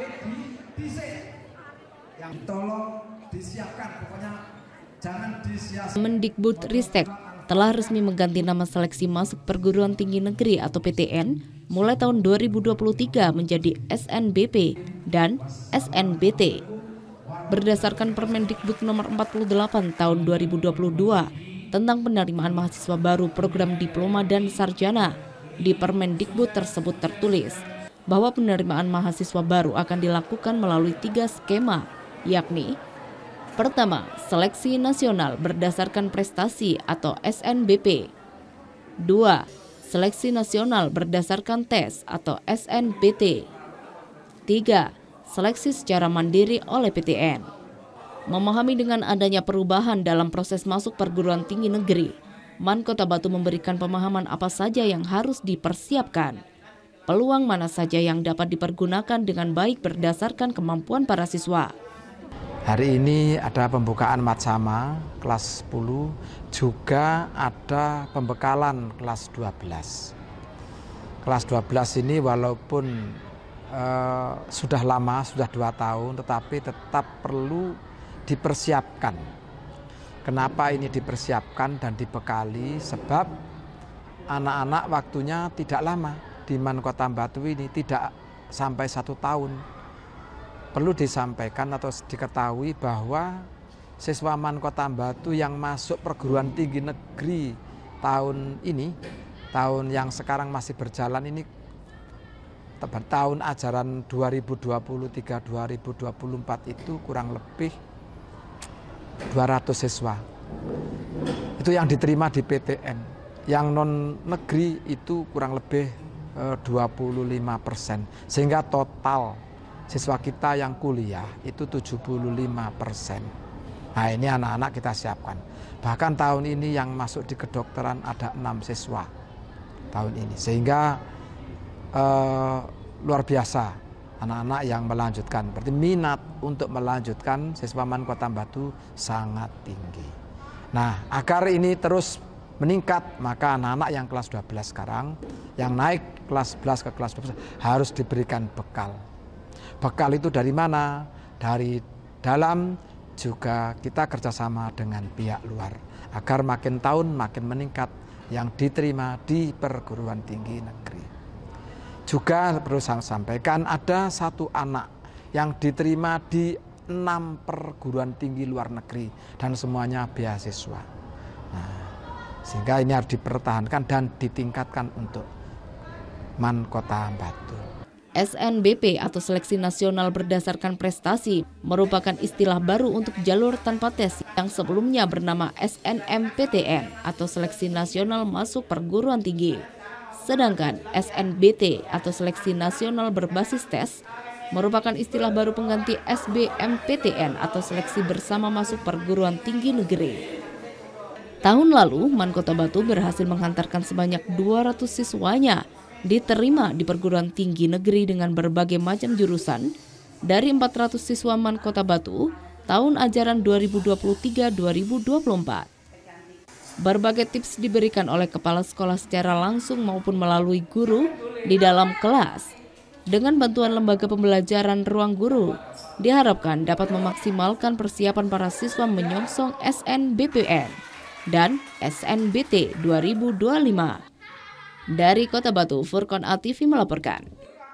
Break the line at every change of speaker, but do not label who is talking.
di dicek yang tolong disiapkan pokoknya jangan
Mendikbud Ristek telah resmi mengganti nama seleksi masuk perguruan tinggi negeri atau PTN mulai tahun 2023 menjadi SNBP dan SNBT. Berdasarkan Permendikbud nomor 48 tahun 2022 tentang penerimaan mahasiswa baru program diploma dan sarjana, di Permendikbud tersebut tertulis bahwa penerimaan mahasiswa baru akan dilakukan melalui tiga skema, yakni Pertama, seleksi nasional berdasarkan prestasi atau SNBP. Dua, seleksi nasional berdasarkan tes atau SNBT. Tiga, seleksi secara mandiri oleh PTN. Memahami dengan adanya perubahan dalam proses masuk perguruan tinggi negeri, Man Kota Batu memberikan pemahaman apa saja yang harus dipersiapkan peluang mana saja yang dapat dipergunakan dengan baik berdasarkan kemampuan para siswa.
Hari ini ada pembukaan matsama kelas 10, juga ada pembekalan kelas 12. Kelas 12 ini walaupun eh, sudah lama, sudah dua tahun, tetapi tetap perlu dipersiapkan. Kenapa ini dipersiapkan dan dibekali? Sebab anak-anak waktunya tidak lama Kediman Kota Batu ini tidak sampai satu tahun. Perlu disampaikan atau diketahui bahwa siswa Man Kota Batu yang masuk perguruan tinggi negeri tahun ini, tahun yang sekarang masih berjalan ini tahun ajaran 2023-2024 itu kurang lebih 200 siswa. Itu yang diterima di PTN. Yang non negeri itu kurang lebih 25 eh, persen. Sehingga total siswa kita yang kuliah itu 75 persen. Nah ini anak-anak kita siapkan. Bahkan tahun ini yang masuk di kedokteran ada enam siswa tahun ini. Sehingga eh, luar biasa anak-anak yang melanjutkan. Berarti minat untuk melanjutkan siswa Man Kota Batu sangat tinggi. Nah agar ini terus meningkat maka anak-anak yang kelas 12 sekarang yang naik kelas 11 ke kelas 12 harus diberikan bekal. Bekal itu dari mana? Dari dalam juga kita kerjasama dengan pihak luar agar makin tahun makin meningkat yang diterima di perguruan tinggi negeri. Juga perlu saya sampaikan ada satu anak yang diterima di enam perguruan tinggi luar negeri dan semuanya beasiswa. Nah, sehingga ini harus dipertahankan dan ditingkatkan untuk Man Kota Batu.
SNBP atau Seleksi Nasional Berdasarkan Prestasi merupakan istilah baru untuk jalur tanpa tes yang sebelumnya bernama SNMPTN atau Seleksi Nasional Masuk Perguruan Tinggi. Sedangkan SNBT atau Seleksi Nasional Berbasis Tes merupakan istilah baru pengganti SBMPTN atau Seleksi Bersama Masuk Perguruan Tinggi Negeri. Tahun lalu, Man Kota Batu berhasil menghantarkan sebanyak 200 siswanya diterima di perguruan tinggi negeri dengan berbagai macam jurusan dari 400 siswa Man Kota Batu tahun ajaran 2023-2024. Berbagai tips diberikan oleh kepala sekolah secara langsung maupun melalui guru di dalam kelas. Dengan bantuan lembaga pembelajaran ruang guru, diharapkan dapat memaksimalkan persiapan para siswa menyongsong SNBPN dan SNBT 2025. Dari Kota Batu, Furkon Altifi melaporkan.